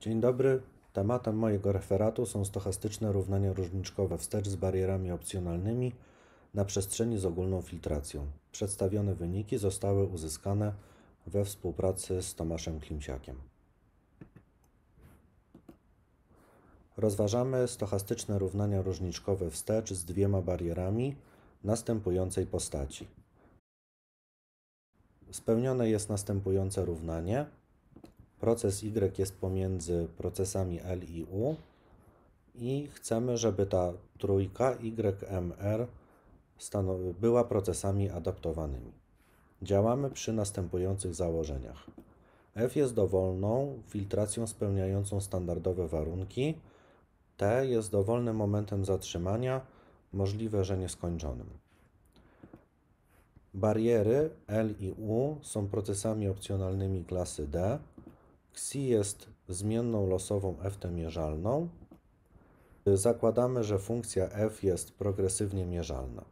Dzień dobry. Tematem mojego referatu są stochastyczne równania różniczkowe wstecz z barierami opcjonalnymi na przestrzeni z ogólną filtracją. Przedstawione wyniki zostały uzyskane we współpracy z Tomaszem Klimsiakiem. Rozważamy stochastyczne równania różniczkowe wstecz z dwiema barierami następującej postaci. Spełnione jest następujące równanie – Proces Y jest pomiędzy procesami L i U i chcemy, żeby ta trójka YMR była procesami adaptowanymi. Działamy przy następujących założeniach. F jest dowolną filtracją spełniającą standardowe warunki, T jest dowolnym momentem zatrzymania, możliwe, że nieskończonym. Bariery L i U są procesami opcjonalnymi klasy D, Xi jest zmienną losową f mierzalną. Zakładamy, że funkcja f jest progresywnie mierzalna.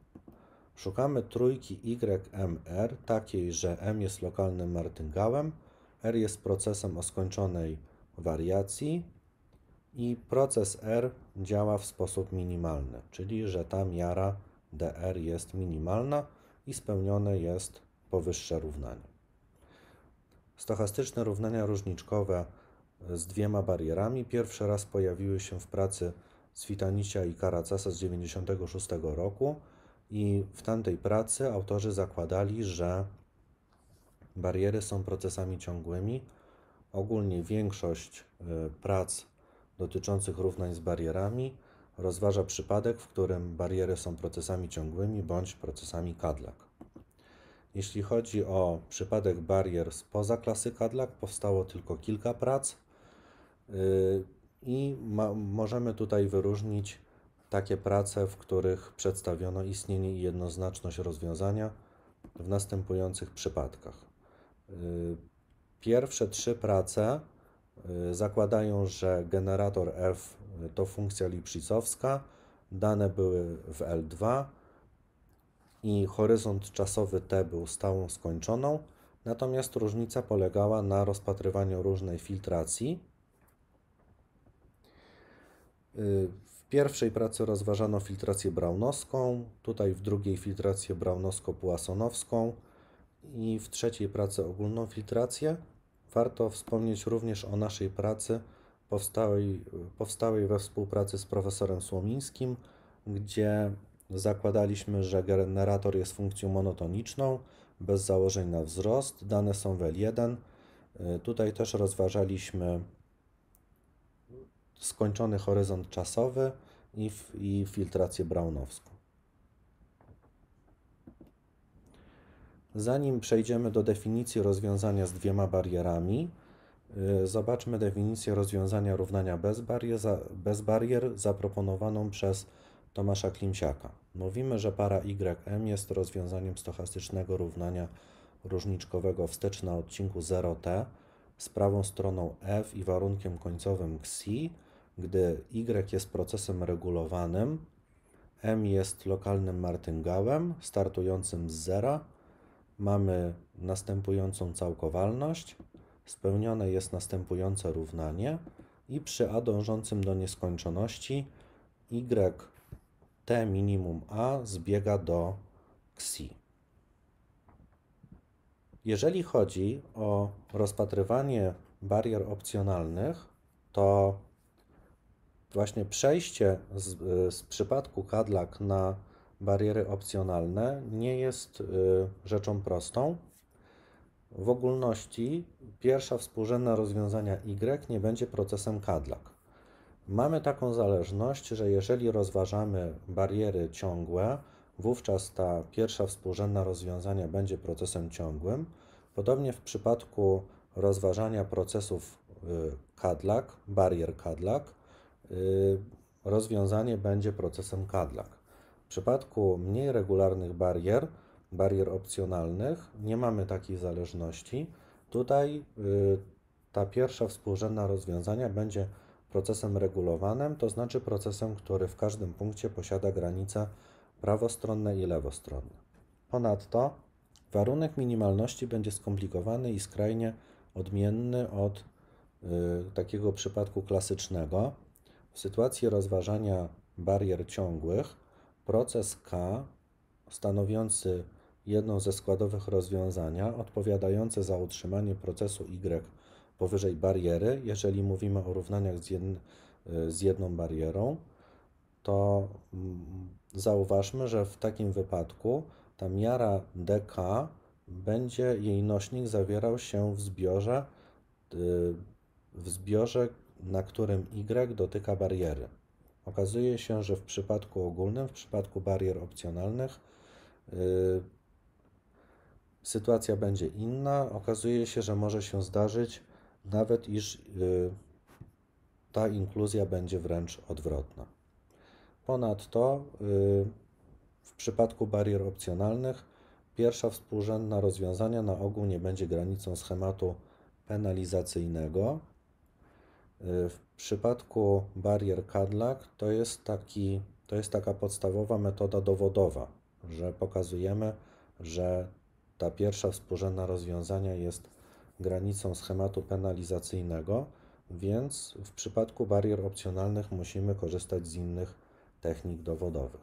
Szukamy trójki YMR, takiej, że m jest lokalnym martyngałem, r jest procesem o skończonej wariacji i proces r działa w sposób minimalny, czyli że ta miara dr jest minimalna i spełnione jest powyższe równanie. Stochastyczne równania różniczkowe z dwiema barierami pierwszy raz pojawiły się w pracy Switanicia i Karacasa z 1996 roku i w tamtej pracy autorzy zakładali, że bariery są procesami ciągłymi. Ogólnie większość y, prac dotyczących równań z barierami rozważa przypadek, w którym bariery są procesami ciągłymi bądź procesami Kadlak. Jeśli chodzi o przypadek barier spoza klasy Cadillac, powstało tylko kilka prac y, i ma, możemy tutaj wyróżnić takie prace, w których przedstawiono istnienie i jednoznaczność rozwiązania w następujących przypadkach. Y, pierwsze trzy prace y, zakładają, że generator F to funkcja lipszicowska, dane były w L2, i horyzont czasowy T był stałą skończoną, natomiast różnica polegała na rozpatrywaniu różnej filtracji. W pierwszej pracy rozważano filtrację braunowską, tutaj w drugiej filtrację braunowsko-puasonowską i w trzeciej pracy ogólną filtrację. Warto wspomnieć również o naszej pracy powstałej, powstałej we współpracy z profesorem Słomińskim, gdzie zakładaliśmy, że generator jest funkcją monotoniczną, bez założeń na wzrost. Dane są w L1. Y, tutaj też rozważaliśmy skończony horyzont czasowy i, i filtrację brownowską. Zanim przejdziemy do definicji rozwiązania z dwiema barierami, y, zobaczmy definicję rozwiązania równania bez barier, bez barier zaproponowaną przez Tomasza Klimsiaka. Mówimy, że para YM jest rozwiązaniem stochastycznego równania różniczkowego wstecz na odcinku 0t z prawą stroną f i warunkiem końcowym xi, gdy y jest procesem regulowanym, m jest lokalnym martyngałem startującym z zera, mamy następującą całkowalność, spełnione jest następujące równanie i przy a dążącym do nieskończoności y T minimum A zbiega do Xi. Jeżeli chodzi o rozpatrywanie barier opcjonalnych, to właśnie przejście z, z przypadku Cadillac na bariery opcjonalne nie jest y, rzeczą prostą. W ogólności pierwsza współrzędna rozwiązania Y nie będzie procesem Cadillac. Mamy taką zależność, że jeżeli rozważamy bariery ciągłe, wówczas ta pierwsza współrzędna rozwiązania będzie procesem ciągłym. Podobnie w przypadku rozważania procesów y, Cadillac, barier Cadillac, y, rozwiązanie będzie procesem Cadillac. W przypadku mniej regularnych barier, barier opcjonalnych, nie mamy takiej zależności. Tutaj y, ta pierwsza współrzędna rozwiązania będzie procesem regulowanym, to znaczy procesem, który w każdym punkcie posiada granice prawostronne i lewostronne. Ponadto warunek minimalności będzie skomplikowany i skrajnie odmienny od y, takiego przypadku klasycznego. W sytuacji rozważania barier ciągłych proces K stanowiący jedną ze składowych rozwiązania odpowiadające za utrzymanie procesu Y powyżej bariery, jeżeli mówimy o równaniach z, e, z jedną barierą, to mm, zauważmy, że w takim wypadku ta miara dk będzie jej nośnik zawierał się w zbiorze, e, w zbiorze, na którym y dotyka bariery. Okazuje się, że w przypadku ogólnym, w przypadku barier opcjonalnych, e, sytuacja będzie inna. Okazuje się, że może się zdarzyć nawet iż y, ta inkluzja będzie wręcz odwrotna. Ponadto y, w przypadku barier opcjonalnych pierwsza współrzędna rozwiązania na ogół nie będzie granicą schematu penalizacyjnego. Y, w przypadku barier Cadillac to jest, taki, to jest taka podstawowa metoda dowodowa, że pokazujemy, że ta pierwsza współrzędna rozwiązania jest granicą schematu penalizacyjnego, więc w przypadku barier opcjonalnych musimy korzystać z innych technik dowodowych.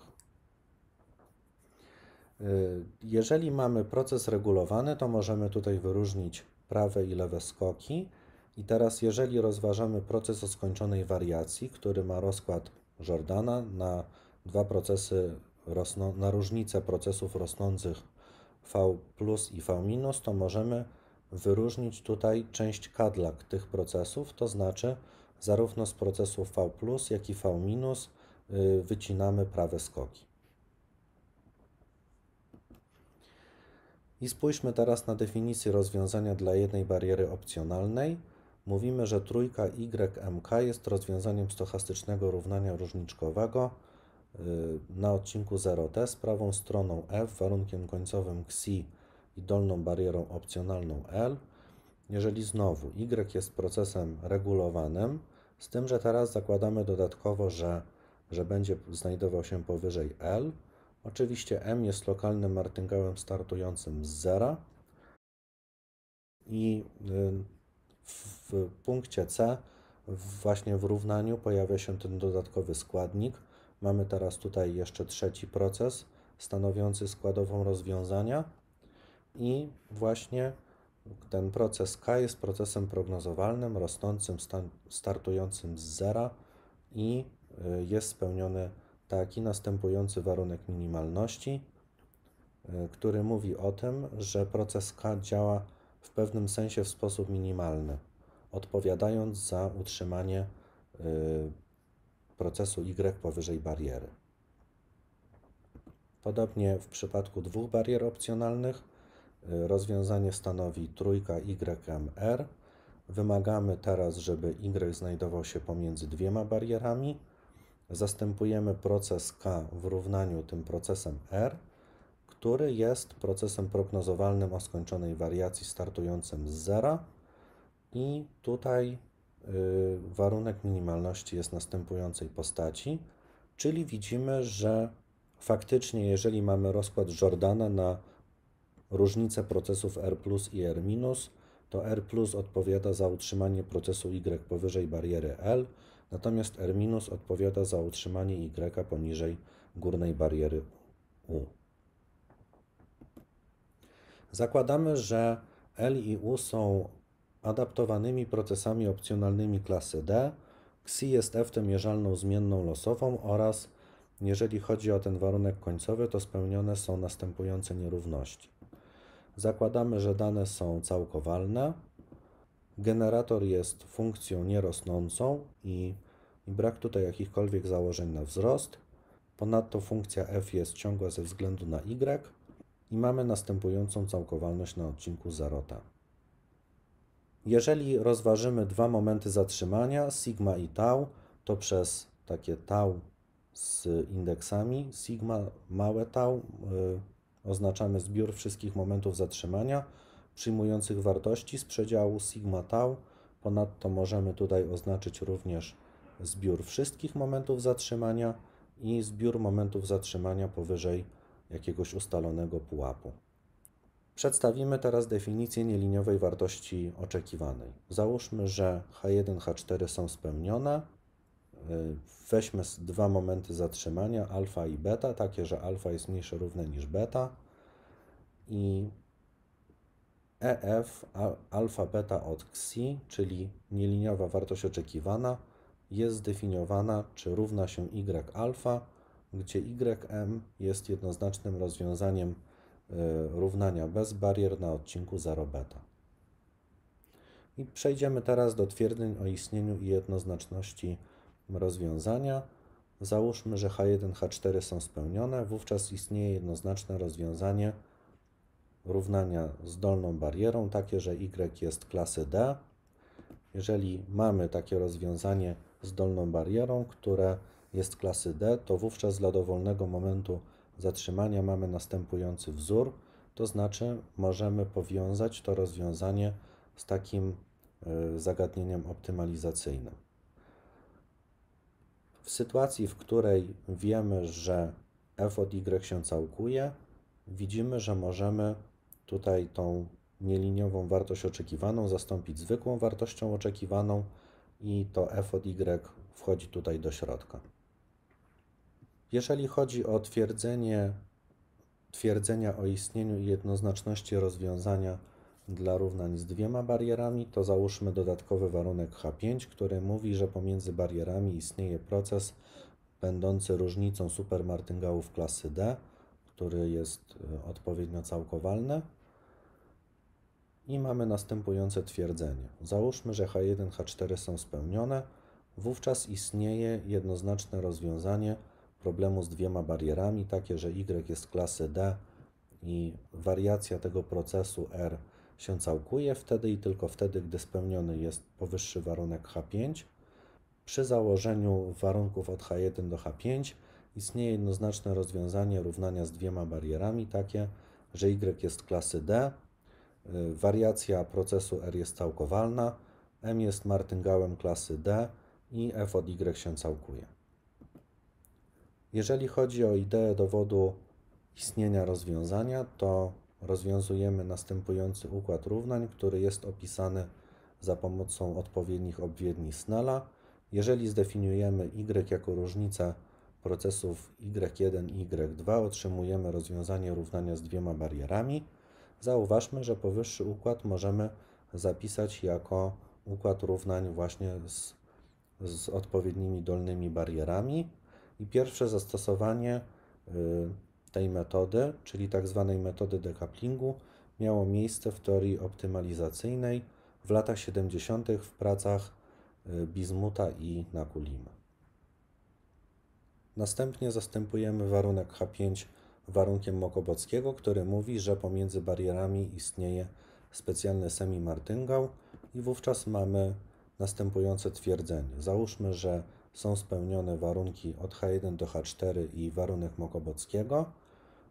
Y, jeżeli mamy proces regulowany, to możemy tutaj wyróżnić prawe i lewe skoki. I teraz, jeżeli rozważamy proces o skończonej wariacji, który ma rozkład Jordana na dwa procesy, rosną, na różnicę procesów rosnących V plus i V minus, to możemy wyróżnić tutaj część Cadillac tych procesów, to znaczy zarówno z procesów V+, jak i V- y, wycinamy prawe skoki. I spójrzmy teraz na definicję rozwiązania dla jednej bariery opcjonalnej. Mówimy, że trójka YMK jest rozwiązaniem stochastycznego równania różniczkowego y, na odcinku 0T z prawą stroną F warunkiem końcowym XI i dolną barierą opcjonalną L, jeżeli znowu Y jest procesem regulowanym, z tym, że teraz zakładamy dodatkowo, że, że będzie znajdował się powyżej L. Oczywiście M jest lokalnym martyngałem startującym z zera i y, w punkcie C właśnie w równaniu pojawia się ten dodatkowy składnik. Mamy teraz tutaj jeszcze trzeci proces stanowiący składową rozwiązania i właśnie ten proces K jest procesem prognozowalnym, rosnącym, startującym z zera i y, jest spełniony taki następujący warunek minimalności, y, który mówi o tym, że proces K działa w pewnym sensie w sposób minimalny, odpowiadając za utrzymanie y, procesu Y powyżej bariery. Podobnie w przypadku dwóch barier opcjonalnych Y, rozwiązanie stanowi trójka YMR. Wymagamy teraz, żeby Y znajdował się pomiędzy dwiema barierami. Zastępujemy proces K w równaniu tym procesem R, który jest procesem prognozowalnym o skończonej wariacji startującym z zera. I tutaj y, warunek minimalności jest następującej postaci, czyli widzimy, że faktycznie jeżeli mamy rozkład Jordana na Różnice procesów R i R to R odpowiada za utrzymanie procesu Y powyżej bariery L, natomiast R odpowiada za utrzymanie Y poniżej górnej bariery U. Zakładamy, że L i U są adaptowanymi procesami opcjonalnymi klasy D. Xi jest F tym mierzalną zmienną losową oraz jeżeli chodzi o ten warunek końcowy, to spełnione są następujące nierówności. Zakładamy, że dane są całkowalne. Generator jest funkcją nierosnącą i, i brak tutaj jakichkolwiek założeń na wzrost. Ponadto funkcja f jest ciągła ze względu na y i mamy następującą całkowalność na odcinku 0 Jeżeli rozważymy dwa momenty zatrzymania, sigma i tau, to przez takie tau z indeksami, sigma małe tau, y, oznaczamy zbiór wszystkich momentów zatrzymania przyjmujących wartości z przedziału sigma tau. Ponadto możemy tutaj oznaczyć również zbiór wszystkich momentów zatrzymania i zbiór momentów zatrzymania powyżej jakiegoś ustalonego pułapu. Przedstawimy teraz definicję nieliniowej wartości oczekiwanej. Załóżmy, że H1, H4 są spełnione, Y, weźmy dwa momenty zatrzymania, alfa i beta, takie, że alfa jest mniejsze równe niż beta i EF alfa beta od xi, czyli nieliniowa wartość oczekiwana, jest zdefiniowana, czy równa się y alfa, gdzie ym jest jednoznacznym rozwiązaniem y, równania bez barier na odcinku 0 beta. I przejdziemy teraz do twierdzeń o istnieniu i jednoznaczności rozwiązania. Załóżmy, że H1, H4 są spełnione, wówczas istnieje jednoznaczne rozwiązanie równania z dolną barierą, takie, że Y jest klasy D. Jeżeli mamy takie rozwiązanie z dolną barierą, które jest klasy D, to wówczas dla dowolnego momentu zatrzymania mamy następujący wzór, to znaczy możemy powiązać to rozwiązanie z takim y, zagadnieniem optymalizacyjnym. W sytuacji, w której wiemy, że f od y się całkuje, widzimy, że możemy tutaj tą nieliniową wartość oczekiwaną zastąpić zwykłą wartością oczekiwaną i to f od y wchodzi tutaj do środka. Jeżeli chodzi o twierdzenie twierdzenia o istnieniu i jednoznaczności rozwiązania dla równań z dwiema barierami, to załóżmy dodatkowy warunek H5, który mówi, że pomiędzy barierami istnieje proces będący różnicą supermartyngałów klasy D, który jest e, odpowiednio całkowalny. I mamy następujące twierdzenie. Załóżmy, że H1, H4 są spełnione, wówczas istnieje jednoznaczne rozwiązanie problemu z dwiema barierami, takie, że Y jest klasy D i wariacja tego procesu R się całkuje wtedy i tylko wtedy, gdy spełniony jest powyższy warunek H5. Przy założeniu warunków od H1 do H5 istnieje jednoznaczne rozwiązanie równania z dwiema barierami takie, że Y jest klasy D, y, wariacja procesu R jest całkowalna, M jest martyngałem klasy D i F od Y się całkuje. Jeżeli chodzi o ideę dowodu istnienia rozwiązania, to rozwiązujemy następujący układ równań, który jest opisany za pomocą odpowiednich obwiedni Snella. Jeżeli zdefiniujemy y jako różnicę procesów y1 i y2, otrzymujemy rozwiązanie równania z dwiema barierami. Zauważmy, że powyższy układ możemy zapisać jako układ równań właśnie z, z odpowiednimi dolnymi barierami. I pierwsze zastosowanie y, tej metody, czyli tzw. Tak metody decouplingu, miało miejsce w teorii optymalizacyjnej w latach 70. w pracach y, Bizmuta i Nakulima. Następnie zastępujemy warunek H5 warunkiem Mokobockiego, który mówi, że pomiędzy barierami istnieje specjalny semimartyngał i wówczas mamy następujące twierdzenie. Załóżmy, że są spełnione warunki od H1 do H4 i warunek Mokobockiego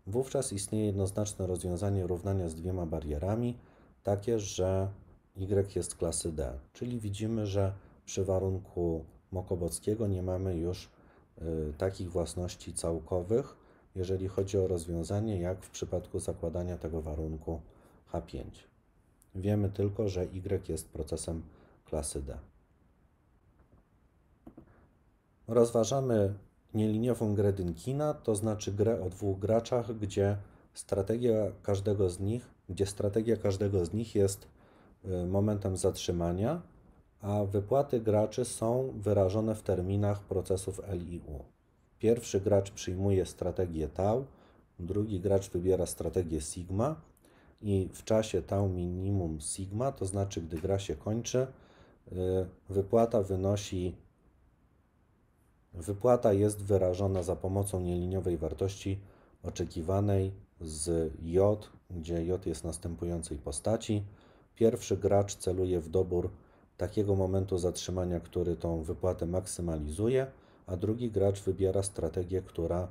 Wówczas istnieje jednoznaczne rozwiązanie równania z dwiema barierami, takie, że y jest klasy D, czyli widzimy, że przy warunku Mokobockiego nie mamy już y, takich własności całkowych, jeżeli chodzi o rozwiązanie, jak w przypadku zakładania tego warunku H5. Wiemy tylko, że y jest procesem klasy D. Rozważamy nieliniową grę Dynkina, to znaczy grę o dwóch graczach, gdzie strategia każdego z nich, gdzie strategia każdego z nich jest y, momentem zatrzymania, a wypłaty graczy są wyrażone w terminach procesów LIU. Pierwszy gracz przyjmuje strategię tau, drugi gracz wybiera strategię sigma i w czasie tau minimum sigma, to znaczy gdy gra się kończy, y, wypłata wynosi Wypłata jest wyrażona za pomocą nieliniowej wartości oczekiwanej z J, gdzie J jest następującej postaci. Pierwszy gracz celuje w dobór takiego momentu zatrzymania, który tą wypłatę maksymalizuje, a drugi gracz wybiera strategię, która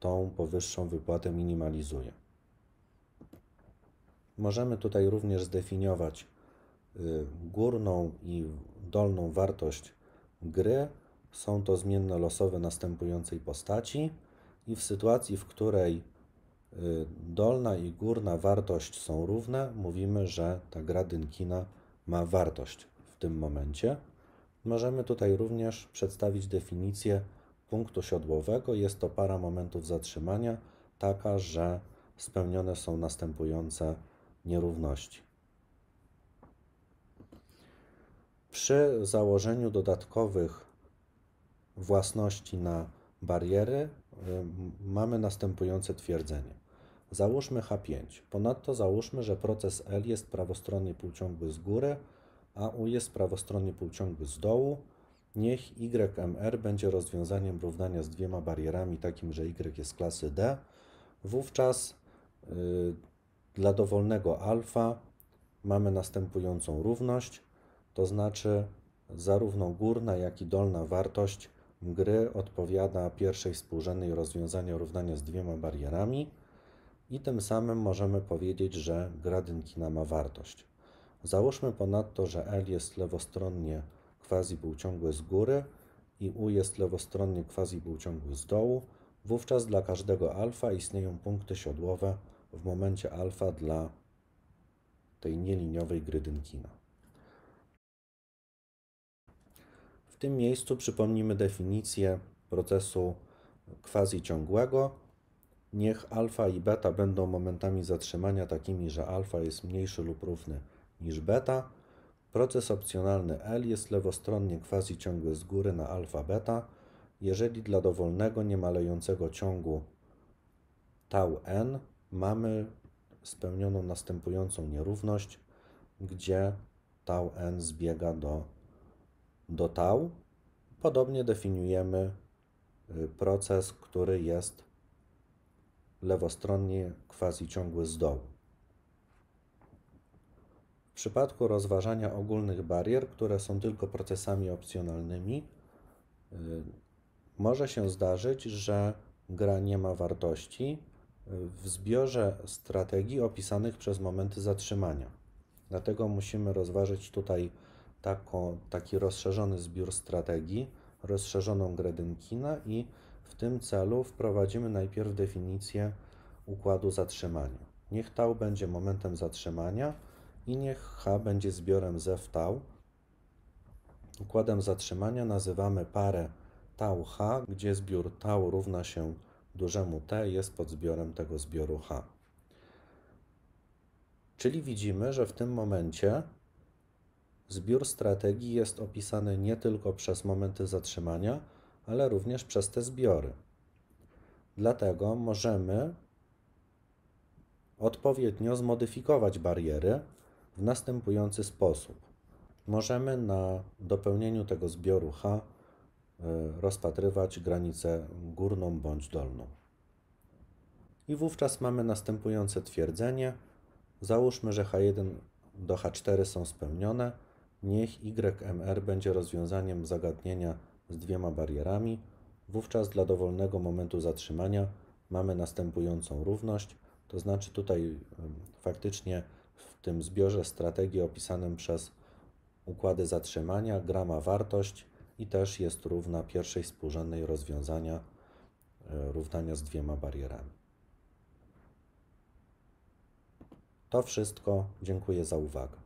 tą powyższą wypłatę minimalizuje. Możemy tutaj również zdefiniować y, górną i dolną wartość gry, są to zmienne losowe następującej postaci i w sytuacji, w której y, dolna i górna wartość są równe, mówimy, że ta gra Dynkina ma wartość w tym momencie. Możemy tutaj również przedstawić definicję punktu siodłowego. Jest to para momentów zatrzymania, taka, że spełnione są następujące nierówności. Przy założeniu dodatkowych własności na bariery y, mamy następujące twierdzenie. Załóżmy H5. Ponadto załóżmy, że proces L jest prawostronnie półciągły z góry, a U jest prawostronnie półciągły z dołu. Niech YMR będzie rozwiązaniem równania z dwiema barierami, takim, że Y jest klasy D. Wówczas y, dla dowolnego alfa mamy następującą równość, to znaczy zarówno górna, jak i dolna wartość gry odpowiada pierwszej współrzędnej rozwiązania równania z dwiema barierami i tym samym możemy powiedzieć, że gra Dynkina ma wartość. Załóżmy ponadto, że L jest lewostronnie quasi półciągły z góry i U jest lewostronnie quasi półciągły z dołu, wówczas dla każdego alfa istnieją punkty siodłowe w momencie alfa dla tej nieliniowej gry Dynkina. W tym miejscu przypomnimy definicję procesu quasi-ciągłego. Niech alfa i beta będą momentami zatrzymania takimi, że alfa jest mniejszy lub równy niż beta. Proces opcjonalny L jest lewostronnie quasi-ciągły z góry na alfa beta, jeżeli dla dowolnego niemalejącego ciągu tau n mamy spełnioną następującą nierówność, gdzie tau n zbiega do do tau. Podobnie definiujemy y, proces, który jest lewostronnie quasi ciągły z dołu. W przypadku rozważania ogólnych barier, które są tylko procesami opcjonalnymi, y, może się zdarzyć, że gra nie ma wartości y, w zbiorze strategii opisanych przez momenty zatrzymania. Dlatego musimy rozważyć tutaj taką, taki rozszerzony zbiór strategii, rozszerzoną grę Dynkina i w tym celu wprowadzimy najpierw definicję układu zatrzymania. Niech tau będzie momentem zatrzymania i niech h będzie zbiorem zew tau. Układem zatrzymania nazywamy parę tau h, gdzie zbiór tau równa się dużemu t jest podzbiorem tego zbioru h. Czyli widzimy, że w tym momencie Zbiór strategii jest opisany nie tylko przez momenty zatrzymania, ale również przez te zbiory. Dlatego możemy odpowiednio zmodyfikować bariery w następujący sposób. Możemy na dopełnieniu tego zbioru H y, rozpatrywać granicę górną bądź dolną. I wówczas mamy następujące twierdzenie. Załóżmy, że H1 do H4 są spełnione Niech YMR będzie rozwiązaniem zagadnienia z dwiema barierami, wówczas dla dowolnego momentu zatrzymania mamy następującą równość, to znaczy tutaj faktycznie w tym zbiorze strategii opisanym przez układy zatrzymania gra ma wartość i też jest równa pierwszej współrzędnej rozwiązania e, równania z dwiema barierami. To wszystko. Dziękuję za uwagę.